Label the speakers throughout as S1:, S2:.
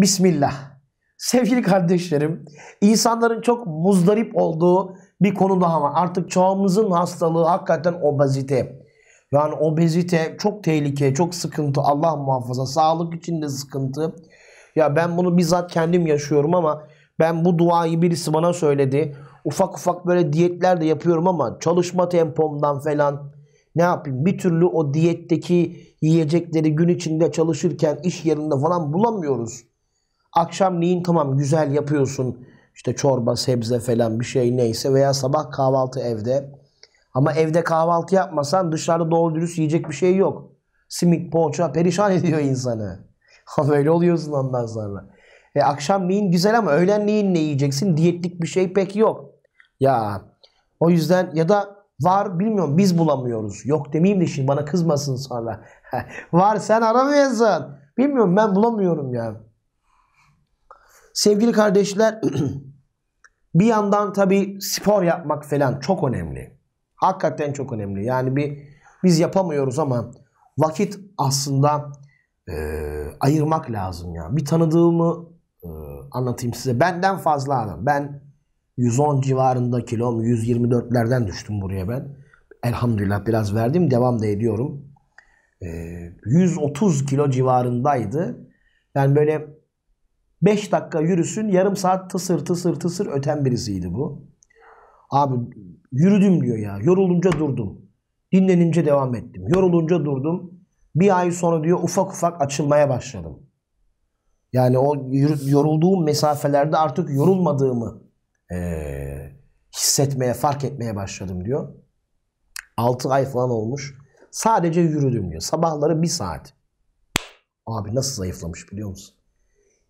S1: Bismillah. Sevgili kardeşlerim, insanların çok muzdarip olduğu bir konu daha var. Artık çağımızın hastalığı hakikaten obezite. Yani obezite çok tehlike, çok sıkıntı. Allah muhafaza. Sağlık için de sıkıntı. Ya ben bunu bizzat kendim yaşıyorum ama ben bu duayı birisi bana söyledi. Ufak ufak böyle diyetler de yapıyorum ama çalışma tempomdan falan ne yapayım bir türlü o diyetteki yiyecekleri gün içinde çalışırken iş yerinde falan bulamıyoruz. Akşam neyin tamam güzel yapıyorsun. İşte çorba, sebze falan bir şey neyse veya sabah kahvaltı evde. Ama evde kahvaltı yapmasan dışarıda doğru dürüst yiyecek bir şey yok. Simit, poğaça perişan ediyor insanı. Böyle oluyorsun ondan sonra. E, neyin güzel ama öğlen neyin ne yiyeceksin? Diyetlik bir şey pek yok. Ya o yüzden ya da var bilmiyorum biz bulamıyoruz. Yok demeyeyim de şimdi bana kızmasın sonra. var sen aramıyorsun. Bilmiyorum ben bulamıyorum ya. Sevgili kardeşler bir yandan tabi spor yapmak falan çok önemli. Hakikaten çok önemli. Yani bir biz yapamıyoruz ama vakit aslında e, ayırmak lazım ya. Bir tanıdığımı e, anlatayım size. Benden fazla adam. Ben 110 civarında kilom 124'lerden düştüm buraya ben. Elhamdülillah biraz verdim. Devam da ediyorum. E, 130 kilo civarındaydı. Yani böyle 5 dakika yürüsün yarım saat tısır tısır tısır öten birisiydi bu. Abi yürüdüm diyor ya. Yorulunca durdum. Dinlenince devam ettim. Yorulunca durdum. Bir ay sonra diyor ufak ufak açılmaya başladım. Yani o yorulduğum mesafelerde artık yorulmadığımı ee, hissetmeye, fark etmeye başladım diyor. 6 ay falan olmuş. Sadece yürüdüm diyor. Sabahları bir saat. Abi nasıl zayıflamış biliyor musun?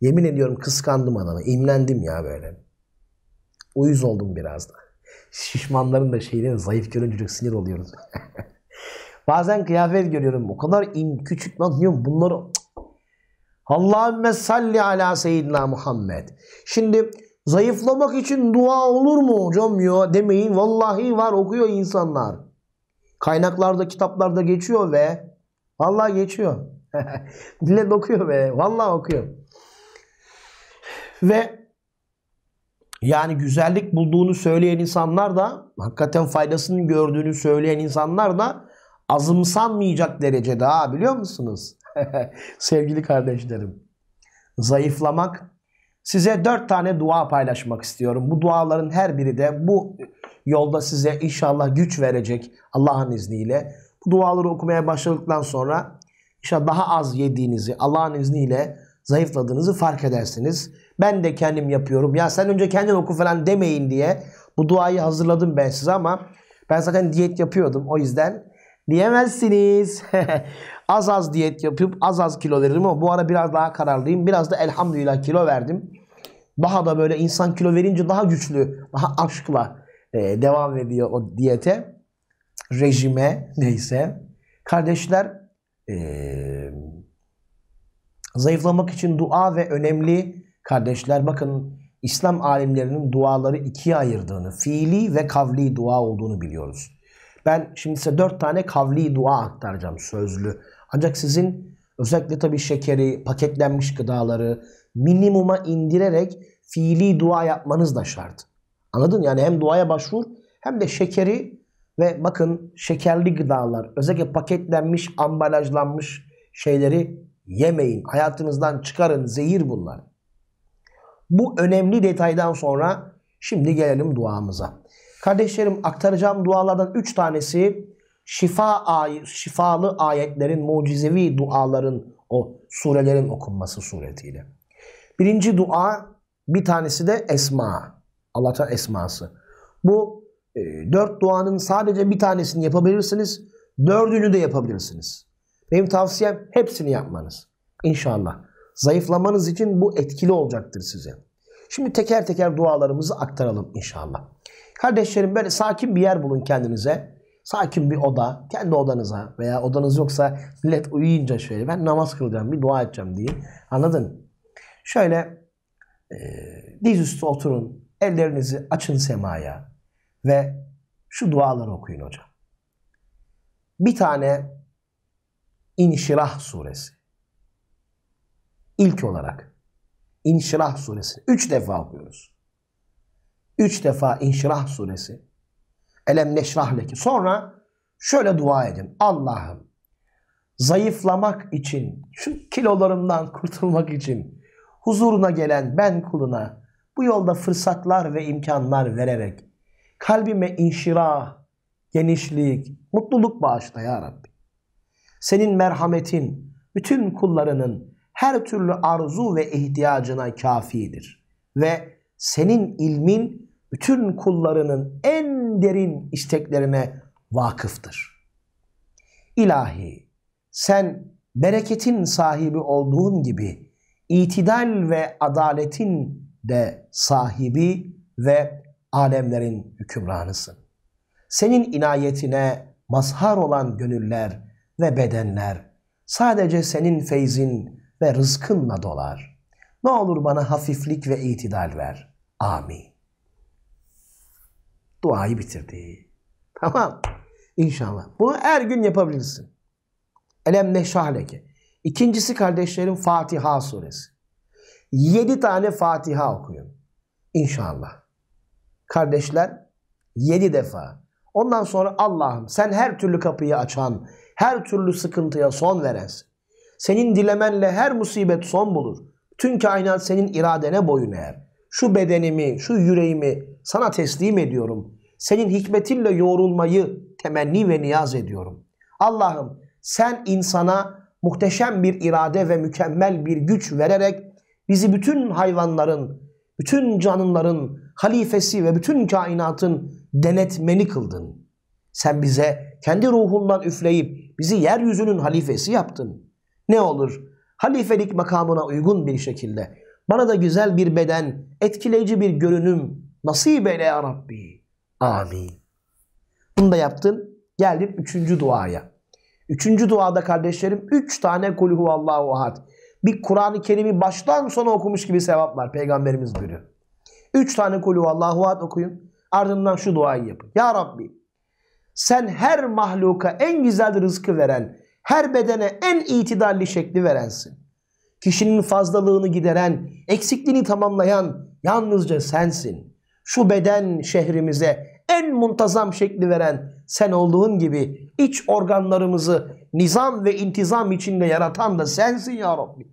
S1: Yemin ediyorum kıskandım adamı. İmlendim ya böyle. Uyuz oldum biraz da. Şişmanların da şeyleri zayıf görünce çok sinir oluyoruz. Bazen kıyafet görüyorum. O kadar in küçük lan diyorum bunları. Allahümme salli ala seyyidina Muhammed. Şimdi zayıflamak için dua olur mu hocam ya demeyin. Vallahi var okuyor insanlar. Kaynaklarda kitaplarda geçiyor ve vallahi geçiyor. Millet okuyor ve vallahi okuyor. Ve yani güzellik bulduğunu söyleyen insanlar da hakikaten faydasını gördüğünü söyleyen insanlar da azımsanmayacak derecede ha biliyor musunuz? Sevgili kardeşlerim zayıflamak size dört tane dua paylaşmak istiyorum. Bu duaların her biri de bu yolda size inşallah güç verecek Allah'ın izniyle. Bu duaları okumaya başladıktan sonra inşallah daha az yediğinizi Allah'ın izniyle zayıfladığınızı fark edersiniz. Ben de kendim yapıyorum. Ya sen önce kendin oku falan demeyin diye bu duayı hazırladım ben size ama ben zaten diyet yapıyordum o yüzden diyemezsiniz. az az diyet yapıp az az kilo veririm ama bu ara biraz daha kararlıyım. Biraz da elhamdülillah kilo verdim. Daha da böyle insan kilo verince daha güçlü, daha aşkla e, devam ediyor o diyete, rejime neyse. Kardeşler e, Zayıflamak için dua ve önemli kardeşler bakın İslam alimlerinin duaları ikiye ayırdığını, fiili ve kavli dua olduğunu biliyoruz. Ben şimdi size dört tane kavli dua aktaracağım sözlü. Ancak sizin özellikle tabii şekeri, paketlenmiş gıdaları minimuma indirerek fiili dua yapmanız da şart. Anladın? Yani hem duaya başvur hem de şekeri ve bakın şekerli gıdalar özellikle paketlenmiş, ambalajlanmış şeyleri yemeyin, hayatınızdan çıkarın, zehir bunlar. Bu önemli detaydan sonra şimdi gelelim duamıza. Kardeşlerim aktaracağım dualardan 3 tanesi şifa ay şifalı ayetlerin, mucizevi duaların o surelerin okunması suretiyle. Birinci dua bir tanesi de esma. Allah'tan esması. Bu e, dört duanın sadece bir tanesini yapabilirsiniz. Dördünü de yapabilirsiniz. Benim tavsiyem hepsini yapmanız. İnşallah. Zayıflamanız için bu etkili olacaktır size. Şimdi teker teker dualarımızı aktaralım inşallah. Kardeşlerim böyle sakin bir yer bulun kendinize. Sakin bir oda, kendi odanıza veya odanız yoksa millet uyuyunca şöyle ben namaz kılacağım, bir dua edeceğim diye. Anladın? Şöyle e, üstü oturun, ellerinizi açın semaya ve şu duaları okuyun hocam. Bir tane İnşirah suresi. İlk olarak İnşirah suresi. Üç defa okuyoruz. Üç defa İnşirah suresi. Elem neşrah leki. Sonra şöyle dua edin. Allah'ım zayıflamak için, şu kilolarımdan kurtulmak için huzuruna gelen ben kuluna bu yolda fırsatlar ve imkanlar vererek kalbime inşirah, genişlik, mutluluk bağışla ya Rabbi senin merhametin bütün kullarının her türlü arzu ve ihtiyacına kafidir. Ve senin ilmin bütün kullarının en derin isteklerine vakıftır. İlahi sen bereketin sahibi olduğun gibi itidal ve adaletin de sahibi ve alemlerin hükümranısın. Senin inayetine mazhar olan gönüller ve bedenler sadece senin feyzin ve rızkınla dolar. Ne olur bana hafiflik ve itidal ver. Amin. Duayı bitirdi. Tamam. İnşallah. Bunu her gün yapabilirsin. Elem neşahleke. İkincisi kardeşlerim Fatiha suresi. Yedi tane Fatiha okuyun. İnşallah. Kardeşler yedi defa. Ondan sonra Allah'ım sen her türlü kapıyı açan, her türlü sıkıntıya son veresin. Senin dilemenle her musibet son bulur. Tüm kainat senin iradene boyun eğer. Şu bedenimi, şu yüreğimi sana teslim ediyorum. Senin hikmetinle yoğrulmayı temenni ve niyaz ediyorum. Allah'ım sen insana muhteşem bir irade ve mükemmel bir güç vererek bizi bütün hayvanların, bütün canlıların halifesi ve bütün kainatın denetmeni kıldın. Sen bize kendi ruhundan üfleyip bizi yeryüzünün halifesi yaptın. Ne olur halifelik makamına uygun bir şekilde bana da güzel bir beden, etkileyici bir görünüm nasip eyle ya Rabbi. Amin. Bunu da yaptın. Geldim üçüncü duaya. Üçüncü duada kardeşlerim üç tane kulhu Allahu ahad. Bir Kur'an-ı Kerim'i baştan sona okumuş gibi sevap var. Peygamberimiz buyuruyor. Üç tane kulhu Allahu ahad okuyun. Ardından şu duayı yapın. Ya Rabbi sen her mahluka en güzel rızkı veren, her bedene en itidalli şekli verensin. Kişinin fazlalığını gideren, eksikliğini tamamlayan yalnızca sensin. Şu beden şehrimize en muntazam şekli veren sen olduğun gibi iç organlarımızı nizam ve intizam içinde yaratan da sensin ya Rabbi.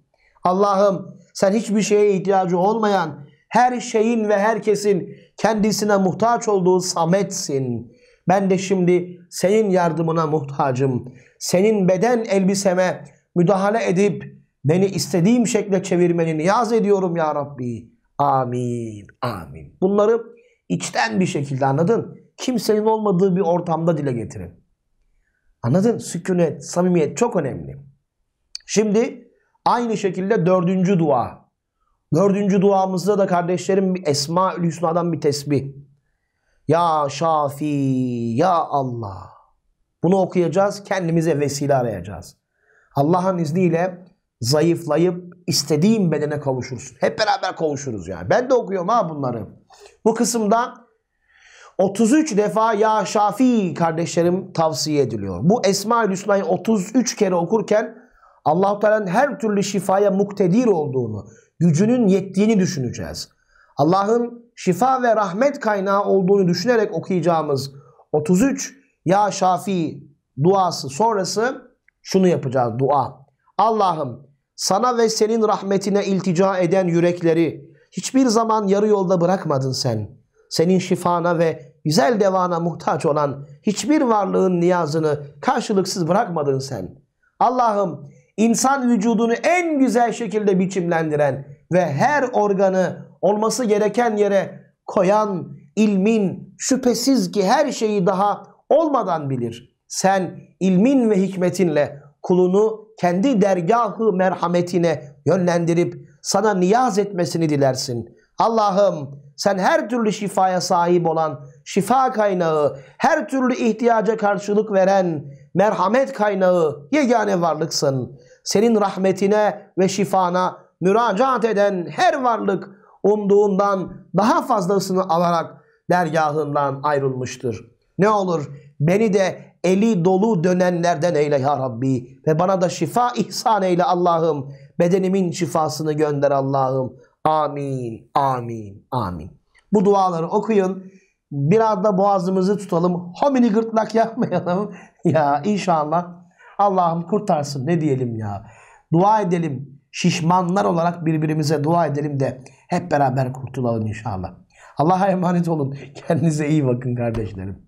S1: Allah'ım sen hiçbir şeye ihtiyacı olmayan, her şeyin ve herkesin kendisine muhtaç olduğu sametsin. Ben de şimdi senin yardımına muhtacım. Senin beden elbiseme müdahale edip beni istediğim şekle çevirmeni niyaz ediyorum ya Rabbi. Amin, amin. Bunları içten bir şekilde anladın. Kimsenin olmadığı bir ortamda dile getirin. Anladın? Sükunet, samimiyet çok önemli. Şimdi aynı şekilde dördüncü dua. Dördüncü duamızda da kardeşlerim Esma-ül Hüsna'dan bir tesbih. Ya Şafi, Ya Allah. Bunu okuyacağız, kendimize vesile arayacağız. Allah'ın izniyle zayıflayıp istediğim bedene kavuşursun. Hep beraber kavuşuruz yani. Ben de okuyorum ha bunları. Bu kısımda 33 defa Ya Şafi kardeşlerim tavsiye ediliyor. Bu Esma-ül Hüsna'yı 33 kere okurken allah Teala'nın her türlü şifaya muktedir olduğunu, gücünün yettiğini düşüneceğiz. Allah'ın şifa ve rahmet kaynağı olduğunu düşünerek okuyacağımız 33 Ya Şafi duası sonrası şunu yapacağız dua. Allah'ım sana ve senin rahmetine iltica eden yürekleri hiçbir zaman yarı yolda bırakmadın sen. Senin şifana ve güzel devana muhtaç olan hiçbir varlığın niyazını karşılıksız bırakmadın sen. Allah'ım insan vücudunu en güzel şekilde biçimlendiren ve her organı olması gereken yere koyan ilmin şüphesiz ki her şeyi daha olmadan bilir. Sen ilmin ve hikmetinle kulunu kendi dergahı merhametine yönlendirip sana niyaz etmesini dilersin. Allah'ım sen her türlü şifaya sahip olan, şifa kaynağı, her türlü ihtiyaca karşılık veren, merhamet kaynağı, yegane varlıksın. Senin rahmetine ve şifana müracaat eden her varlık umduğundan daha fazlasını alarak dergahından ayrılmıştır. Ne olur beni de eli dolu dönenlerden eyle ya Rabbi ve bana da şifa ihsan eyle Allah'ım. Bedenimin şifasını gönder Allah'ım. Amin, amin, amin. Bu duaları okuyun. Biraz da boğazımızı tutalım. Homini gırtlak yapmayalım. ya inşallah Allah'ım kurtarsın ne diyelim ya. Dua edelim şişmanlar olarak birbirimize dua edelim de hep beraber kurtulalım inşallah. Allah'a emanet olun. Kendinize iyi bakın kardeşlerim.